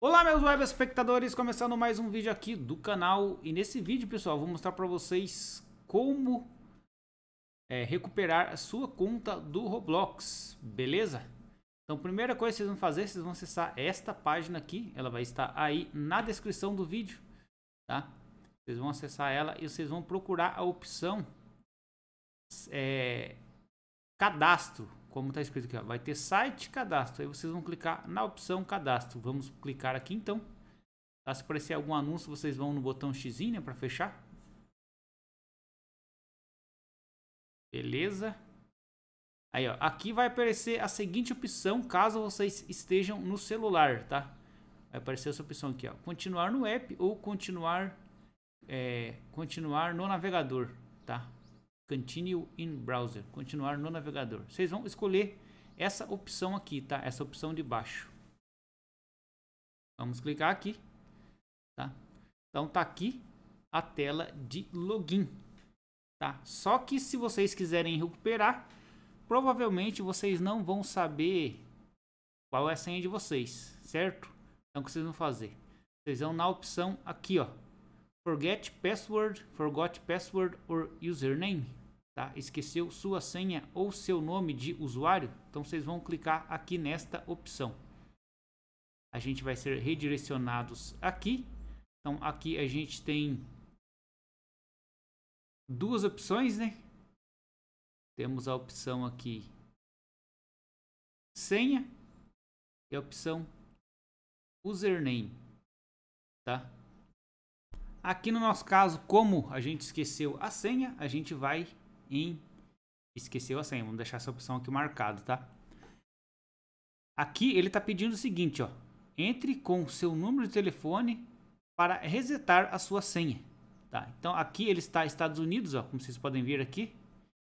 Olá meus web espectadores, começando mais um vídeo aqui do canal e nesse vídeo pessoal vou mostrar para vocês como é, recuperar a sua conta do Roblox, beleza? Então primeira coisa que vocês vão fazer, vocês vão acessar esta página aqui, ela vai estar aí na descrição do vídeo, tá? Vocês vão acessar ela e vocês vão procurar a opção é, cadastro, como está escrito aqui, ó, vai ter site cadastro. Aí vocês vão clicar na opção cadastro. Vamos clicar aqui então. Tá? Se aparecer algum anúncio, vocês vão no botão X né, para fechar. Beleza. Aí, ó, aqui vai aparecer a seguinte opção, caso vocês estejam no celular, tá? Vai aparecer essa opção aqui, ó, continuar no app ou continuar, é, continuar no navegador, tá? Continue in browser, continuar no navegador. Vocês vão escolher essa opção aqui, tá? Essa opção de baixo. Vamos clicar aqui, tá? Então tá aqui a tela de login, tá? Só que se vocês quiserem recuperar, provavelmente vocês não vão saber qual é a senha de vocês, certo? Então o que vocês vão fazer? Vocês vão na opção aqui, ó. Forget password, forgot password or username. Tá? Esqueceu sua senha ou seu nome de usuário? Então vocês vão clicar aqui nesta opção. A gente vai ser redirecionados aqui. Então aqui a gente tem duas opções, né? Temos a opção aqui senha e a opção username, tá? Aqui no nosso caso, como a gente esqueceu a senha, a gente vai em. Esqueceu a senha, vamos deixar essa opção aqui marcado, tá? Aqui ele está pedindo o seguinte, ó. Entre com seu número de telefone para resetar a sua senha. Tá? Então aqui ele está Estados Unidos, ó, como vocês podem ver aqui,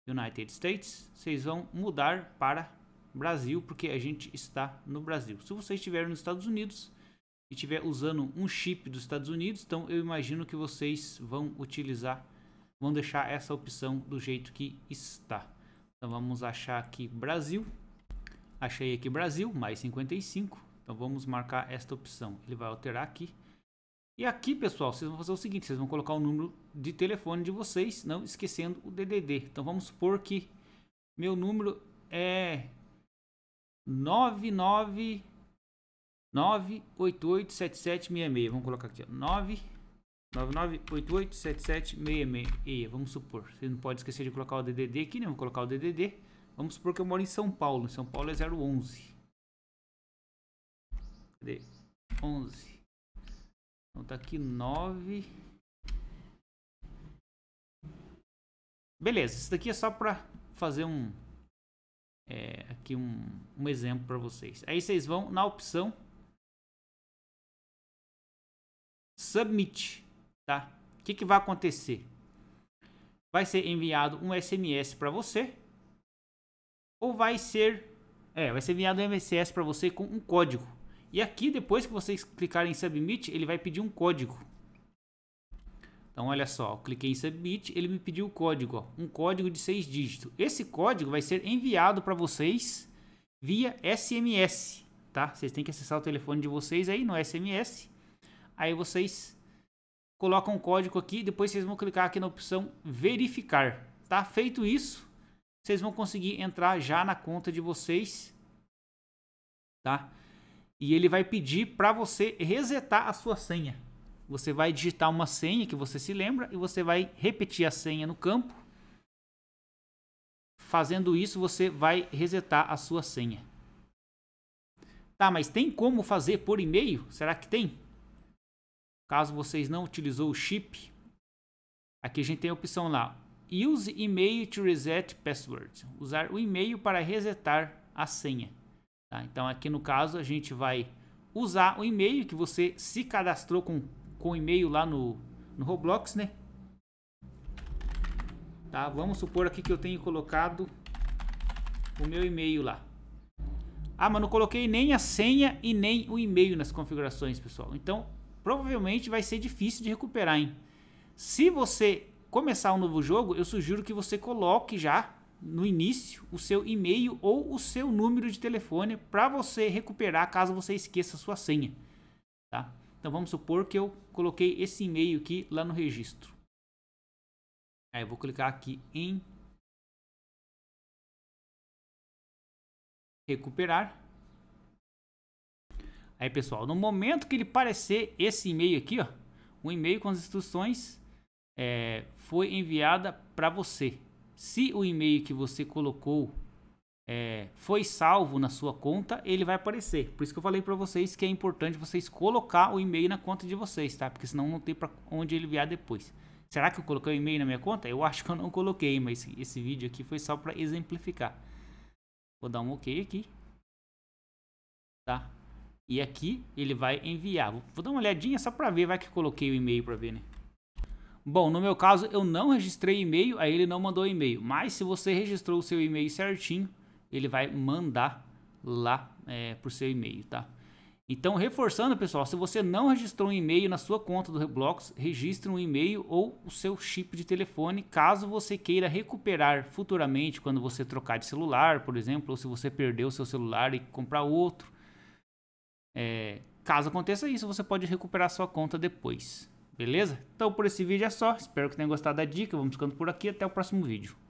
United States. Vocês vão mudar para Brasil, porque a gente está no Brasil. Se você estiver nos Estados Unidos e estiver usando um chip dos Estados Unidos, então eu imagino que vocês vão utilizar Vamos deixar essa opção do jeito que está. Então vamos achar aqui Brasil. Achei aqui Brasil, mais 55. Então vamos marcar esta opção. Ele vai alterar aqui. E aqui, pessoal, vocês vão fazer o seguinte. Vocês vão colocar o número de telefone de vocês, não esquecendo o DDD. Então vamos supor que meu número é 999... 9887766. Vamos colocar aqui, ó. 9 99887766. Vamos supor, você não pode esquecer de colocar o DDD aqui, né? Vou colocar o DDD. Vamos supor que eu moro em São Paulo. São Paulo é 011. Cadê? 11. Então tá aqui 9. Beleza, isso daqui é só para fazer um é, aqui um, um exemplo para vocês. Aí vocês vão na opção Submit tá? O que, que vai acontecer? Vai ser enviado um SMS para você ou vai ser é, vai ser enviado um SMS para você com um código. E aqui depois que vocês clicarem em submit, ele vai pedir um código. Então olha só, cliquei em submit, ele me pediu o código, ó, um código de seis dígitos. Esse código vai ser enviado para vocês via SMS, tá? Vocês têm que acessar o telefone de vocês aí no SMS. Aí vocês coloca um código aqui, depois vocês vão clicar aqui na opção verificar, tá? Feito isso, vocês vão conseguir entrar já na conta de vocês, tá? E ele vai pedir para você resetar a sua senha. Você vai digitar uma senha que você se lembra e você vai repetir a senha no campo. Fazendo isso, você vai resetar a sua senha. Tá, mas tem como fazer por e-mail? Será que tem? Caso vocês não utilizou o chip, aqui a gente tem a opção lá. Use email to reset password. Usar o e-mail para resetar a senha. Tá? Então aqui no caso a gente vai usar o e-mail que você se cadastrou com, com e-mail lá no, no Roblox, né? Tá? Vamos supor aqui que eu tenho colocado o meu e-mail lá. Ah, mas não coloquei nem a senha e nem o e-mail nas configurações, pessoal. Então, provavelmente vai ser difícil de recuperar, hein? Se você começar um novo jogo, eu sugiro que você coloque já no início o seu e-mail ou o seu número de telefone para você recuperar caso você esqueça a sua senha, tá? Então vamos supor que eu coloquei esse e-mail aqui lá no registro. Aí eu vou clicar aqui em recuperar Aí, pessoal, no momento que ele parecer esse e-mail aqui, ó, o um e-mail com as instruções é, foi enviada para você. Se o e-mail que você colocou é, foi salvo na sua conta, ele vai aparecer. Por isso que eu falei para vocês que é importante vocês colocar o e-mail na conta de vocês, tá? Porque senão não tem para onde ele enviar depois. Será que eu coloquei o e-mail na minha conta? Eu acho que eu não coloquei, mas esse vídeo aqui foi só para exemplificar. Vou dar um OK aqui. Tá? E aqui ele vai enviar. Vou dar uma olhadinha só para ver, vai que coloquei o e-mail para ver, né? Bom, no meu caso eu não registrei e-mail, aí ele não mandou e-mail. Mas se você registrou o seu e-mail certinho, ele vai mandar lá é, para o seu e-mail, tá? Então, reforçando, pessoal, se você não registrou um e-mail na sua conta do Roblox, registre um e-mail ou o seu chip de telefone, caso você queira recuperar futuramente quando você trocar de celular, por exemplo, ou se você perdeu o seu celular e comprar outro. É, caso aconteça isso, você pode recuperar sua conta depois. Beleza? Então por esse vídeo é só. Espero que tenham gostado da dica. Vamos ficando por aqui. Até o próximo vídeo.